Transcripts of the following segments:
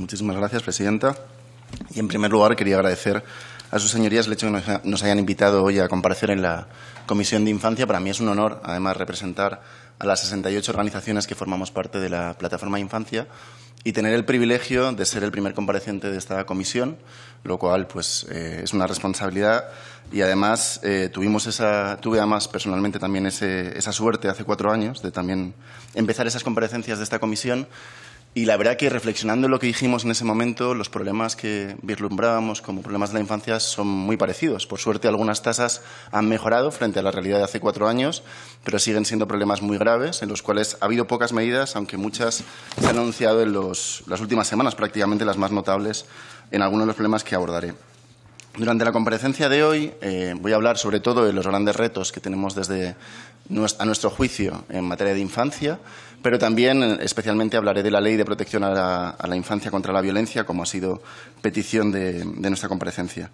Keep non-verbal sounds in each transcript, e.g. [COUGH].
Muchísimas gracias, presidenta. Y en primer lugar, quería agradecer a sus señorías el hecho de que nos hayan invitado hoy a comparecer en la Comisión de Infancia. Para mí es un honor, además, representar a las 68 organizaciones que formamos parte de la plataforma de Infancia y tener el privilegio de ser el primer compareciente de esta comisión, lo cual pues eh, es una responsabilidad y además eh, tuvimos esa, tuve personalmente también esa suerte hace cuatro años de también empezar esas comparecencias de esta comisión y la verdad que reflexionando en lo que dijimos en ese momento, los problemas que vislumbrábamos como problemas de la infancia son muy parecidos. Por suerte, algunas tasas han mejorado frente a la realidad de hace cuatro años, pero siguen siendo problemas muy graves, en los cuales ha habido pocas medidas, aunque muchas se han anunciado en las últimas semanas, prácticamente las más notables, en algunos de los problemas que abordaré. Durante la comparecencia de hoy eh, voy a hablar sobre todo de los grandes retos que tenemos desde a nuestro juicio en materia de infancia, pero también eh, especialmente hablaré de la Ley de Protección a la, Infancia contra la Violencia, como ha sido petición de nuestra comparecencia.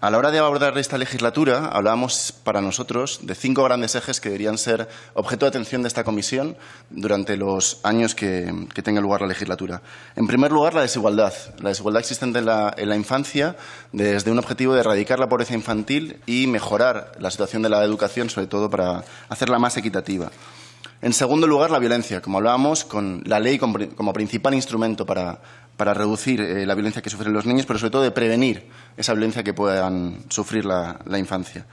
A la hora de abordar esta legislatura, hablábamos para nosotros de cinco grandes ejes que deberían ser objeto de atención de esta comisión durante los años que, tenga lugar la legislatura. En primer lugar, la desigualdad. La desigualdad existente en la, infancia desde un objetivo de erradicar la pobreza infantil y mejorar la situación de la educación, sobre todo para hacerla más equitativa. En segundo lugar, la violencia. Como hablábamos, con la ley como principal instrumento para para reducir eh, la violencia que sufren los niños, pero sobre todo de prevenir esa violencia que puedan sufrir la infancia.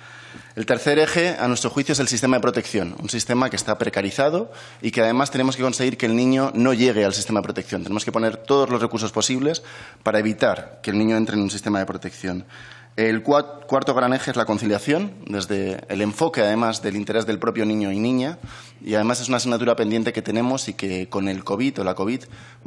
El tercer eje, a nuestro juicio, es el sistema de protección, un sistema que está precarizado y que además tenemos que conseguir que el niño no llegue al sistema de protección. Tenemos que poner todos los recursos posibles para evitar que el niño entre en un sistema de protección. El cuarto gran eje es la conciliación, desde el enfoque, además, del interés del propio niño y niña. Y además es una asignatura pendiente que tenemos y que con el COVID o la COVID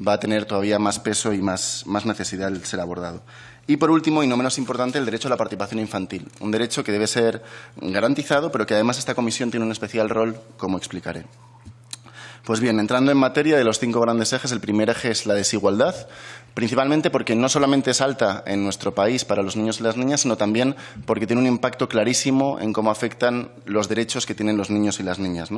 va a tener todavía más peso y más, más necesidad de ser abordado. Y por último, y no menos importante, el derecho a la participación infantil. Un derecho que debe ser garantizado, pero que además esta comisión tiene un especial rol, como explicaré. Pues bien, entrando en materia de los cinco grandes ejes, el primer eje es la desigualdad principalmente porque no solamente es alta en nuestro país para los niños y las niñas, sino también porque tiene un impacto clarísimo en cómo afectan los derechos que tienen los niños y las niñas.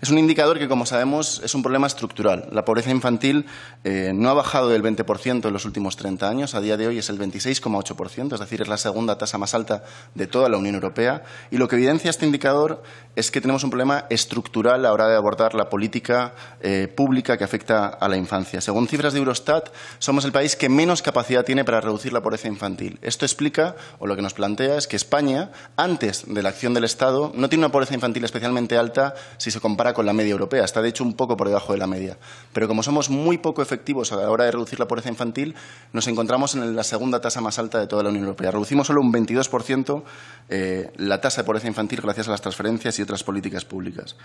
Es un indicador que, como sabemos, es un problema estructural. La pobreza infantil eh, no ha bajado del 20% en los últimos 30 años, a día de hoy es el 26,8%, es decir, es la segunda tasa más alta de toda la Unión Europea. Y lo que evidencia este indicador es que tenemos un problema estructural a la hora de abordar la política eh, pública que afecta a la infancia. Según cifras de Eurostat, somos el país que menos capacidad tiene para reducir la pobreza infantil. Esto explica, o lo que nos plantea, es que España, antes de la acción del Estado, no tiene una pobreza infantil especialmente alta si se compara con la media europea. Está, de hecho, un poco por debajo de la media. Pero como somos muy poco efectivos a la hora de reducir la pobreza infantil, nos encontramos en la segunda tasa más alta de toda la Unión Europea. Reducimos solo un 22% eh, la tasa de pobreza infantil gracias a las transferencias y otras políticas públicas.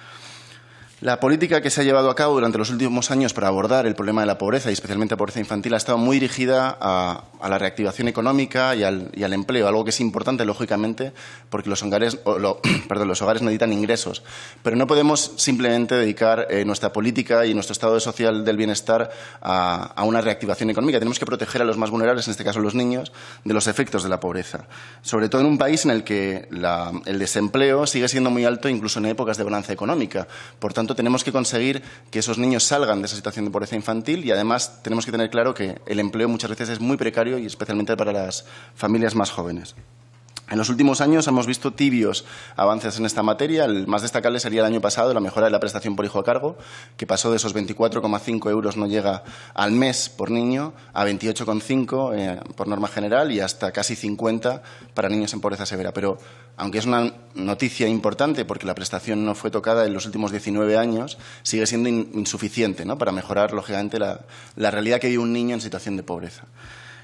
La política que se ha llevado a cabo durante los últimos años para abordar el problema de la pobreza y especialmente la pobreza infantil ha estado muy dirigida a, la reactivación económica y al, empleo, algo que es importante, lógicamente, porque los hogares, [CLEARS THROAT] necesitan ingresos. Pero no podemos simplemente dedicar eh, nuestra política y nuestro estado social del bienestar a, una reactivación económica. Tenemos que proteger a los más vulnerables, en este caso los niños, de los efectos de la pobreza. Sobre todo en un país en el que el desempleo sigue siendo muy alto, incluso en épocas de balanza económica. Por tanto, tanto, tenemos que conseguir que esos niños salgan de esa situación de pobreza infantil y además tenemos que tener claro que el empleo muchas veces es muy precario y especialmente para las familias más jóvenes. En los últimos años hemos visto tibios avances en esta materia. El más destacable sería el año pasado, la mejora de la prestación por hijo a cargo, que pasó de esos 24,5 euros no llega al mes por niño a 28,5 eh, por norma general y hasta casi 50 para niños en pobreza severa. Pero aunque es una noticia importante porque la prestación no fue tocada en los últimos 19 años, sigue siendo insuficiente ¿no? para mejorar, lógicamente, la, la realidad que vive un niño en situación de pobreza.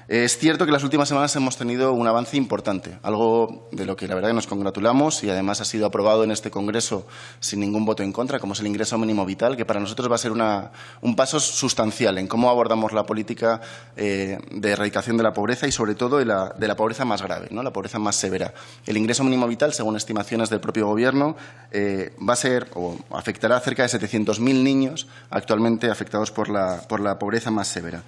Es cierto que las últimas semanas hemos tenido un avance importante, algo de lo que la verdad que nos congratulamos y además ha sido aprobado en este Congreso sin ningún voto en contra, como es el ingreso mínimo vital, que para nosotros va a ser un paso sustancial en cómo abordamos la política eh, de erradicación de la pobreza y sobre todo de la, pobreza más grave, ¿no? la pobreza más severa. El ingreso mínimo vital, según estimaciones del propio Gobierno, eh, va a ser o afectará a cerca de 700.000 niños actualmente afectados por la pobreza más severa.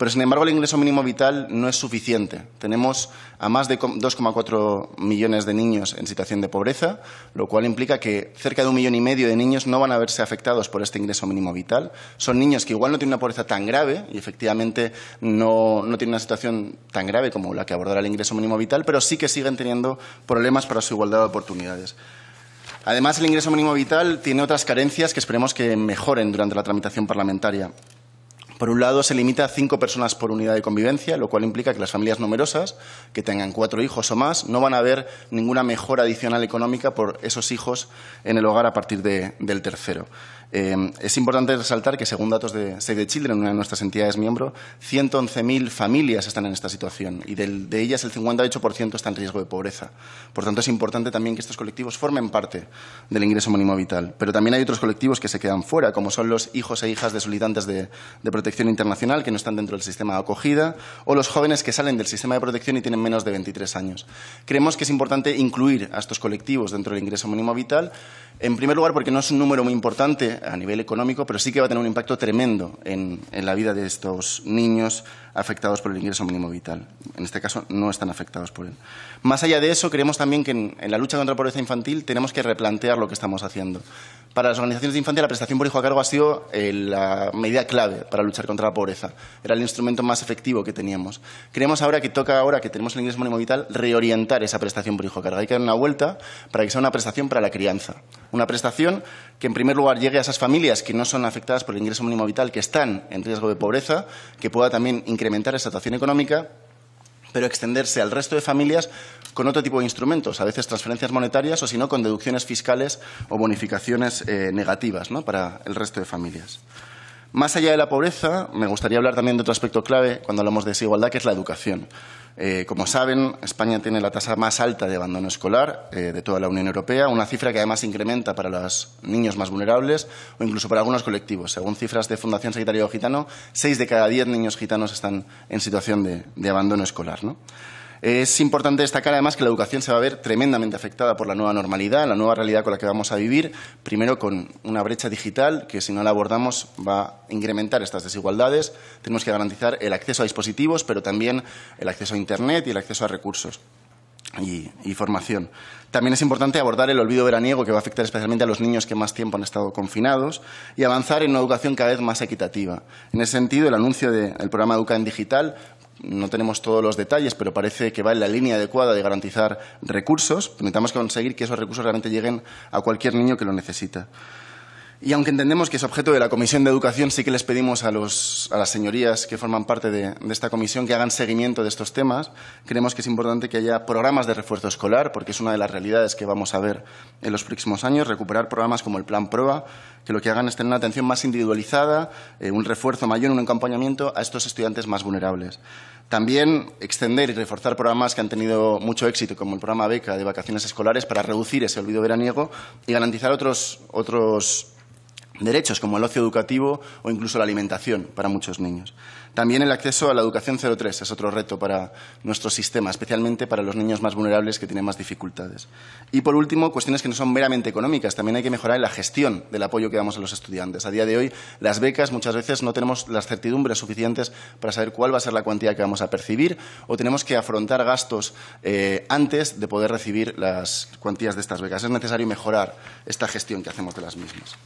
Pero, sin embargo, el ingreso mínimo vital no es suficiente. Tenemos a más de 2,4 millones de niños en situación de pobreza, lo cual implica que cerca de un millón y medio de niños no van a verse afectados por este ingreso mínimo vital. Son niños que igual no tienen una pobreza tan grave y, efectivamente, no, no tienen una situación tan grave como la que abordará el ingreso mínimo vital, pero sí que siguen teniendo problemas para su igualdad de oportunidades. Además, el ingreso mínimo vital tiene otras carencias que esperemos que mejoren durante la tramitación parlamentaria. Por un lado, se limita a cinco personas por unidad de convivencia, lo cual implica que las familias numerosas, que tengan cuatro hijos o más, no van a ver ninguna mejora adicional económica por esos hijos en el hogar a partir del tercero. Em, es importante resaltar que, según datos de Save the Children, una de nuestras entidades miembro, 111.000 familias están en esta situación y de ellas el 58% está en riesgo de pobreza. Por tanto, es importante también que estos colectivos formen parte del ingreso mínimo vital. Pero también hay otros colectivos que se quedan fuera, como son los hijos e hijas de solicitantes de, de protección internacional que no están dentro del sistema de acogida o los jóvenes que salen del sistema de protección y tienen menos de 23 años. Creemos que es importante incluir a estos colectivos dentro del ingreso mínimo vital, en primer lugar porque no es un número muy importante a nivel económico, pero sí que va a tener un impacto tremendo en, la vida de estos niños, afectados por el ingreso mínimo vital. En este caso, no están afectados por él. Más allá de eso, creemos también que en, la lucha contra la pobreza infantil tenemos que replantear lo que estamos haciendo. Para las organizaciones de infancia, la prestación por hijo a cargo ha sido eh, la medida clave para luchar contra la pobreza. Era el instrumento más efectivo que teníamos. Creemos ahora que toca, ahora que tenemos el ingreso mínimo vital, reorientar esa prestación por hijo a cargo. Hay que dar una vuelta para que sea una prestación para la crianza. Una prestación que, en primer lugar, llegue a esas familias que no son afectadas por el ingreso mínimo vital, que están en riesgo de pobreza, que pueda también incrementar esa situación económica, pero extenderse al resto de familias con otro tipo de instrumentos, a veces transferencias monetarias o, si no, con deducciones fiscales o bonificaciones eh, negativas para el resto de familias. Más allá de la pobreza, me gustaría hablar también de otro aspecto clave cuando hablamos de desigualdad, que es la educación. Eh, como saben, España tiene la tasa más alta de abandono escolar eh, de toda la Unión Europea, una cifra que además incrementa para los niños más vulnerables o incluso para algunos colectivos. Según cifras de Fundación Sagitario Gitano, seis de cada diez niños gitanos están en situación de, de abandono escolar. ¿no? Es importante destacar además que la educación se va a ver tremendamente afectada por la nueva normalidad, la nueva realidad con la que vamos a vivir, primero con una brecha digital que si no la abordamos va a incrementar estas desigualdades. Tenemos que garantizar el acceso a dispositivos, pero también el acceso a Internet y el acceso a recursos. Y, formación. También es importante abordar el olvido veraniego que va a afectar especialmente a los niños que más tiempo han estado confinados y avanzar en una educación cada vez más equitativa. En ese sentido, el anuncio del programa Educa en Digital no tenemos todos los detalles, pero parece que va en la línea adecuada de garantizar recursos. Necesitamos conseguir que esos recursos realmente lleguen a cualquier niño que lo necesita. Y aunque entendemos que es objeto de la Comisión de Educación, sí que les pedimos a, las señorías que forman parte de, esta comisión que hagan seguimiento de estos temas. Creemos que es importante que haya programas de refuerzo escolar, porque es una de las realidades que vamos a ver en los próximos años. Recuperar programas como el Plan Proa, que lo que hagan es tener una atención más individualizada, eh, un refuerzo mayor, un acompañamiento a estos estudiantes más vulnerables. También extender y reforzar programas que han tenido mucho éxito, como el programa Beca de vacaciones escolares, para reducir ese olvido veraniego y garantizar otros, otros derechos como el ocio educativo o incluso la alimentación para muchos niños. También el acceso a la educación 03 es otro reto para nuestro sistema, especialmente para los niños más vulnerables que tienen más dificultades. Y por último, cuestiones que no son meramente económicas, también hay que mejorar la gestión del apoyo que damos a los estudiantes. A día de hoy, las becas muchas veces no tenemos las certidumbres suficientes para saber cuál va a ser la cuantía que vamos a percibir o tenemos que afrontar gastos eh, antes de poder recibir las cuantías de estas becas. Es necesario mejorar esta gestión que hacemos de las mismas.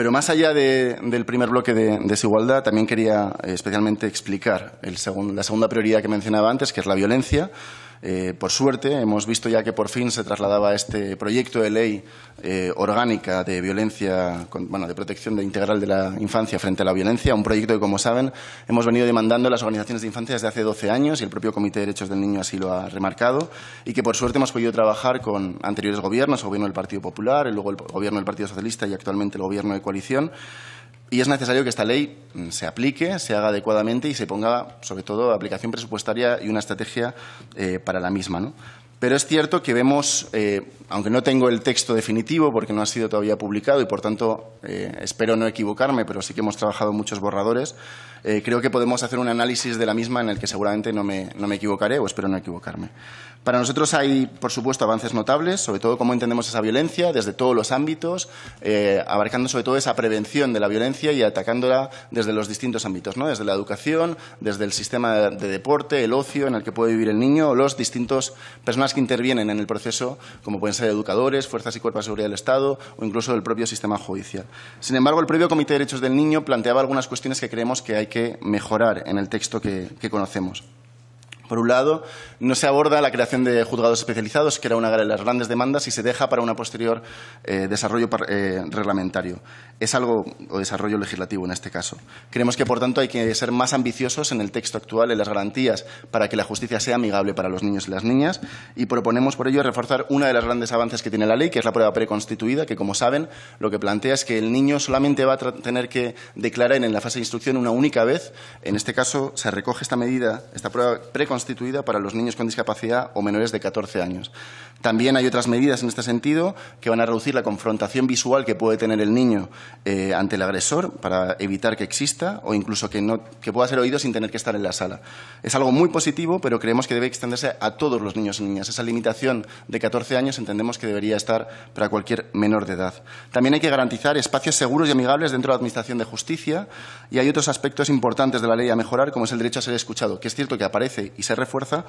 Pero más allá del primer bloque de desigualdad, también quería eh, especialmente explicar la segunda prioridad que mencionaba antes, que es la violencia eh, por suerte, hemos visto ya que por fin se trasladaba este proyecto de ley eh, orgánica de violencia, bueno, de protección integral de la infancia frente a la violencia, un proyecto que, como saben, hemos venido demandando las organizaciones de infancia desde hace 12 años y el propio Comité de Derechos del Niño así lo ha remarcado, y que por suerte hemos podido trabajar con anteriores gobiernos, el gobierno del Partido Popular, luego el gobierno del Partido Socialista y actualmente el gobierno de coalición. Y es necesario que esta ley mm, se aplique, se haga adecuadamente y se ponga, sobre todo, aplicación presupuestaria y una estrategia eh, para la misma. Pero es cierto que vemos, eh, aunque no tengo el texto definitivo porque no ha sido todavía publicado y, por tanto, eh, espero no equivocarme, pero sí que hemos trabajado muchos borradores, creo que podemos hacer un análisis de la misma en el que seguramente no me equivocaré o espero no equivocarme. Para nosotros hay, por supuesto, avances notables, sobre todo cómo entendemos esa violencia desde todos los ámbitos, eh, abarcando sobre todo esa prevención de la violencia y atacándola desde los distintos ámbitos, ¿no? desde la educación, desde el sistema de deporte, el ocio en el que puede vivir el niño, o los distintos personas que intervienen en el proceso, como pueden ser educadores, fuerzas y cuerpos de seguridad del Estado o incluso el propio sistema judicial. Sin embargo, el propio Comité de Derechos del Niño planteaba algunas cuestiones que creemos que hay que mejorar en el texto que conocemos. Por un lado, no se aborda la creación de juzgados especializados, que era una de las grandes demandas, y se deja para un posterior eh, desarrollo eh, reglamentario. Es algo, o desarrollo legislativo en este caso. Creemos que, por tanto, hay que ser más ambiciosos en el texto actual, en las garantías, para que la justicia sea amigable para los niños y las niñas, y proponemos por ello reforzar una de las grandes avances que tiene la ley, que es la prueba preconstituida, que, como saben, lo que plantea es que el niño solamente va a tener que declarar en la fase de instrucción una única vez. En este caso, se recoge esta medida, esta prueba preconstituida, constituida para los niños con discapacidad o menores de 14 años. También hay otras medidas en este sentido que van a reducir la confrontación visual que puede tener el niño eh, ante el agresor para evitar que exista o incluso que, no, que pueda ser oído sin tener que estar en la sala. Es algo muy positivo, pero creemos que debe extenderse a todos los niños y niñas. Esa limitación de 14 años entendemos que debería estar para cualquier menor de edad. También hay que garantizar espacios seguros y amigables dentro de la Administración de Justicia y hay otros aspectos importantes de la ley a mejorar, como es el derecho a ser escuchado, que es cierto que aparece y se se refuerza,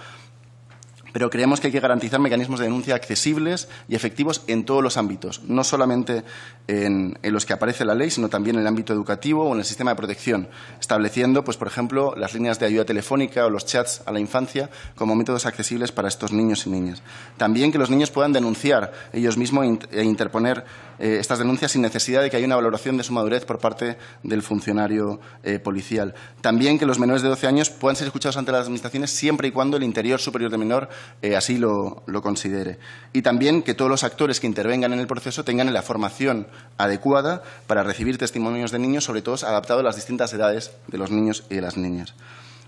pero creemos que hay que garantizar mecanismos de denuncia accesibles y efectivos en todos los ámbitos, no solamente en, los que aparece la ley, sino también en el ámbito educativo o en el sistema de protección, estableciendo, pues, por ejemplo, las líneas de ayuda telefónica o los chats a la infancia como métodos accesibles para estos niños y niñas. También que los niños puedan denunciar ellos mismos e, e interponer eh, estas denuncias sin necesidad de que haya una valoración de su madurez por parte del funcionario eh, policial. También que los menores de 12 años puedan ser escuchados ante las administraciones siempre y cuando el interior superior de menor eh, así lo, considere. Y también que todos los actores que intervengan en el proceso tengan la formación adecuada para recibir testimonios de niños, sobre todo adaptados a las distintas edades de los niños y de las niñas.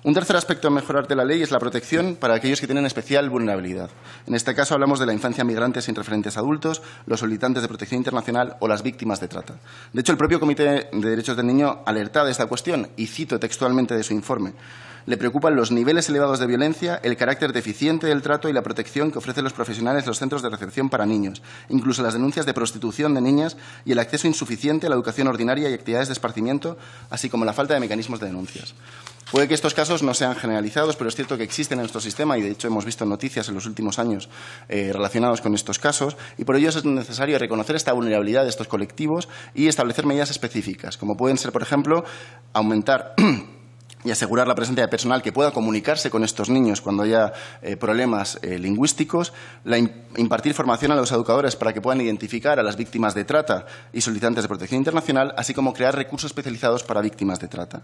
Un tercer aspecto a mejorar de la ley es la protección para aquellos que tienen especial vulnerabilidad. En este caso hablamos de la infancia migrante sin referentes adultos, los solicitantes de protección internacional o las víctimas de trata. De hecho, el propio Comité de Derechos del Niño alerta de esta cuestión y cito textualmente de su informe. Le preocupan los niveles elevados de violencia, el carácter deficiente del trato y la protección que ofrecen los profesionales de los centros de recepción para niños, incluso las denuncias de prostitución de niñas y el acceso insuficiente a la educación ordinaria y actividades de esparcimiento, así como la falta de mecanismos de denuncias. Puede que estos casos no sean generalizados, pero es cierto que existen en nuestro sistema y, de hecho, hemos visto noticias en los últimos años relacionadas eh, relacionados con estos casos y por ello es necesario reconocer esta vulnerabilidad de estos colectivos y establecer medidas específicas, como pueden ser, por ejemplo, aumentar [CLEARS THROAT] y asegurar la presencia de personal que pueda comunicarse con estos niños cuando haya eh, problemas eh, lingüísticos, impartir formación a los educadores para que puedan identificar a las víctimas de trata y solicitantes de protección internacional, así como crear recursos especializados para víctimas de trata.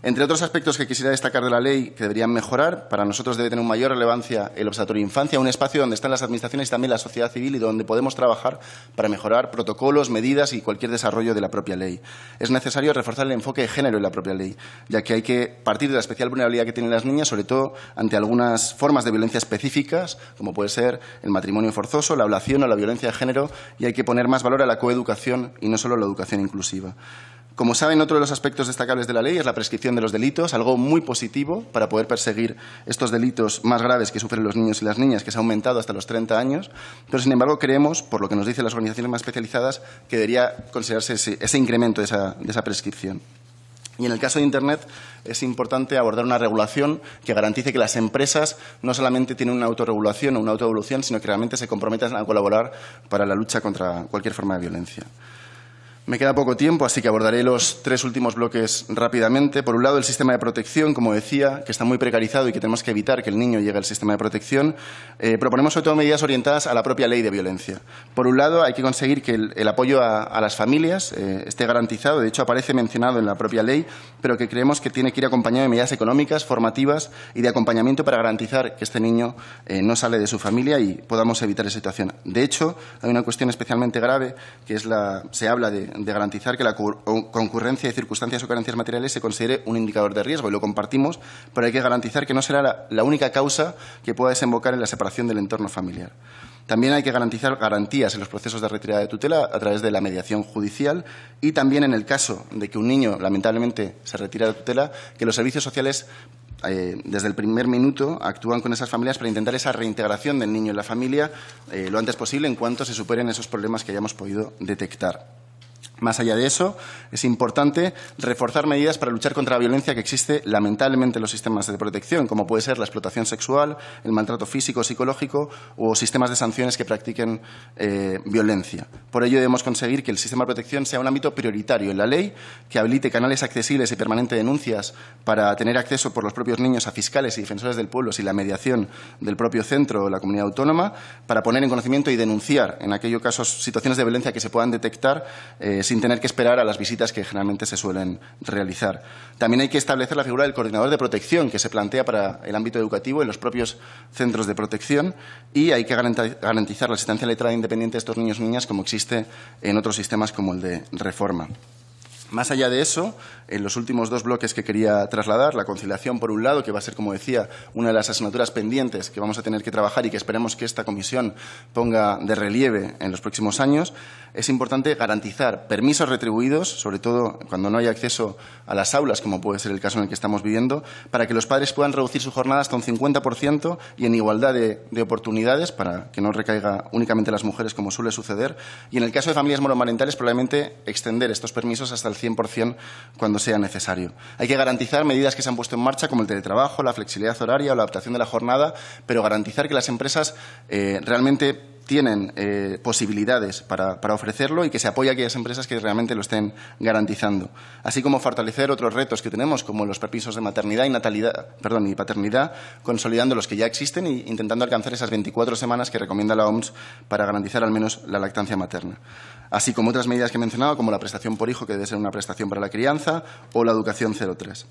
Entre otros aspectos que quisiera destacar de la ley que deberían mejorar, para nosotros debe tener mayor relevancia el Observatorio de Infancia, un espacio donde están las administraciones y también la sociedad civil y donde podemos trabajar para mejorar protocolos, medidas y cualquier desarrollo de la propia ley. Es necesario reforzar el enfoque de género en la propia ley, ya que hay que partir de la especial vulnerabilidad que tienen las niñas, sobre todo ante algunas formas de violencia específicas, como puede ser el matrimonio forzoso, la ablación o la violencia de género, y hay que poner más valor a la coeducación y no solo a la educación inclusiva. Como saben, otro de los aspectos destacables de la ley es la prescripción de los delitos, algo muy positivo para poder perseguir estos delitos más graves que sufren los niños y las niñas, que se ha aumentado hasta los 30 años, pero sin embargo creemos, por lo que nos dicen las organizaciones más especializadas, que debería considerarse ese, incremento de esa prescripción. Y en el caso de Internet es importante abordar una regulación que garantice que las empresas no solamente tienen una autorregulación o una autoevolución, sino que realmente se comprometan a colaborar para la lucha contra cualquier forma de violencia. Me queda poco tiempo, así que abordaré los tres últimos bloques rápidamente. Por un lado, el sistema de protección, como decía, que está muy precarizado y que tenemos que evitar que el niño llegue al sistema de protección. Eh, proponemos sobre todo medidas orientadas a la propia ley de violencia. Por un lado, hay que conseguir que el, apoyo a, las familias eh, esté garantizado. De hecho, aparece mencionado en la propia ley, pero que creemos que tiene que ir acompañado de medidas económicas, formativas y de acompañamiento para garantizar que este niño eh, no sale de su familia y podamos evitar esa situación. De hecho, hay una cuestión especialmente grave, que es la, se habla de de garantizar que la concurrencia de circunstancias o carencias materiales se considere un indicador de riesgo y lo compartimos, pero hay que garantizar que no será la, única causa que pueda desembocar en la separación del entorno familiar. También hay que garantizar garantías en los procesos de retirada de tutela a través de la mediación judicial y también en el caso de que un niño lamentablemente se retire de tutela, que los servicios sociales eh, desde el primer minuto actúan con esas familias para intentar esa reintegración del niño en la familia eh, lo antes posible en cuanto se superen esos problemas que hayamos podido detectar. Más allá de eso, es importante reforzar medidas para luchar contra la violencia que existe lamentablemente en los sistemas de protección, como puede ser la explotación sexual, el maltrato físico, o psicológico o sistemas de sanciones que practiquen eh, violencia. Por ello, debemos conseguir que el sistema de protección sea un ámbito prioritario en la ley, que habilite canales accesibles y permanentes de denuncias para tener acceso por los propios niños a fiscales y defensores del pueblo y la mediación del propio centro o la comunidad autónoma, para poner en conocimiento y denunciar en aquellos casos situaciones de violencia que se puedan detectar. Eh, sin tener que esperar a las visitas que generalmente se suelen realizar. También hay que establecer la figura del coordinador de protección que se plantea para el ámbito educativo en los propios centros de protección y hay que garantizar la asistencia letrada independiente de estos niños y niñas como existe en otros sistemas como el de reforma. Más allá de eso, en los últimos dos bloques que quería trasladar, la conciliación, por un lado, que va a ser, como decía, una de las asignaturas pendientes que vamos a tener que trabajar y que esperemos que esta comisión ponga de relieve en los próximos años, es importante garantizar permisos retribuidos, sobre todo cuando no hay acceso a las aulas, como puede ser el caso en el que estamos viviendo, para que los padres puedan reducir su jornada hasta un 50% y en igualdad de, oportunidades, para que no recaiga únicamente las mujeres, como suele suceder. Y en el caso de familias monomarentales, probablemente extender estos permisos hasta el 100% cuando sea necesario. Hay que garantizar medidas que se han puesto en marcha, como el teletrabajo, la flexibilidad horaria o la adaptación de la jornada, pero garantizar que las empresas eh, realmente tienen eh, posibilidades para, ofrecerlo y que se apoye a aquellas empresas que realmente lo estén garantizando. Así como fortalecer otros retos que tenemos, como los permisos de maternidad y, natalidad, y paternidad, consolidando los que ya existen e intentando alcanzar esas 24 semanas que recomienda la OMS para garantizar al menos la lactancia materna. Así como otras medidas que he mencionado, como la prestación por hijo, que debe ser una prestación para la crianza, o la educación 03.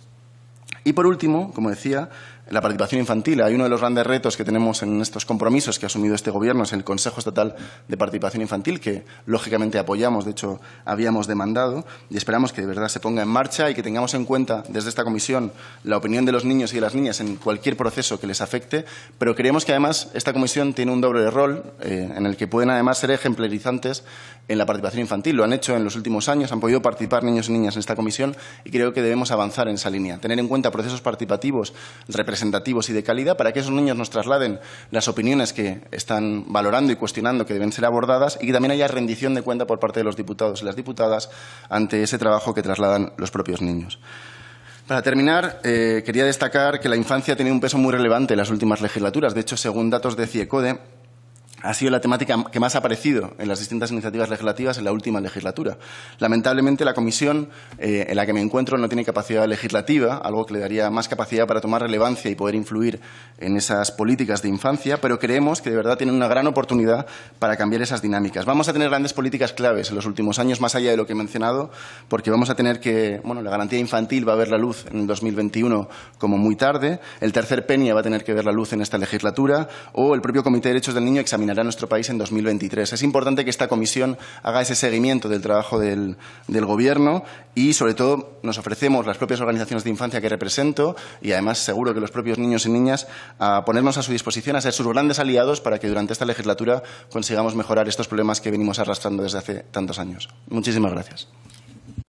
Y por último, como decía, la participación infantil. Hay uno de los grandes retos que tenemos en estos compromisos que ha asumido este Gobierno, es el Consejo Estatal de Participación Infantil, que lógicamente apoyamos, de hecho habíamos demandado, y esperamos que de verdad se ponga en marcha y que tengamos en cuenta desde esta comisión la opinión de los niños y de las niñas en cualquier proceso que les afecte, pero creemos que además esta comisión tiene un doble rol eh, en el que pueden además ser ejemplarizantes en la participación infantil. Lo han hecho en los últimos años, han podido participar niños y niñas en esta comisión y creo que debemos avanzar en esa línea, tener en cuenta procesos participativos representativos y de calidad para que esos niños nos trasladen las opiniones que están valorando y cuestionando que deben ser abordadas y que también haya rendición de cuenta por parte de los diputados y las diputadas ante ese trabajo que trasladan los propios niños. Para terminar, eh, quería destacar que la infancia ha tenido un peso muy relevante en las últimas legislaturas. De hecho, según datos de CIECODE, ha sido la temática que más ha aparecido en las distintas iniciativas legislativas en la última legislatura. Lamentablemente, la comisión eh, en la que me encuentro no tiene capacidad legislativa, algo que le daría más capacidad para tomar relevancia y poder influir en esas políticas de infancia, pero creemos que de verdad tiene una gran oportunidad para cambiar esas dinámicas. Vamos a tener grandes políticas claves en los últimos años, más allá de lo que he mencionado, porque vamos a tener que, bueno, la garantía infantil va a ver la luz en 2021 como muy tarde, el tercer PENIA va a tener que ver la luz en esta legislatura, o el propio Comité de Derechos del Niño examinará terminará nuestro país en 2023. Es importante que esta comisión haga ese seguimiento del trabajo del, del Gobierno y, sobre todo, nos ofrecemos las propias organizaciones de infancia que represento y, además, seguro que los propios niños y niñas a ponernos a su disposición, a ser sus grandes aliados para que durante esta legislatura consigamos mejorar estos problemas que venimos arrastrando desde hace tantos años. Muchísimas gracias.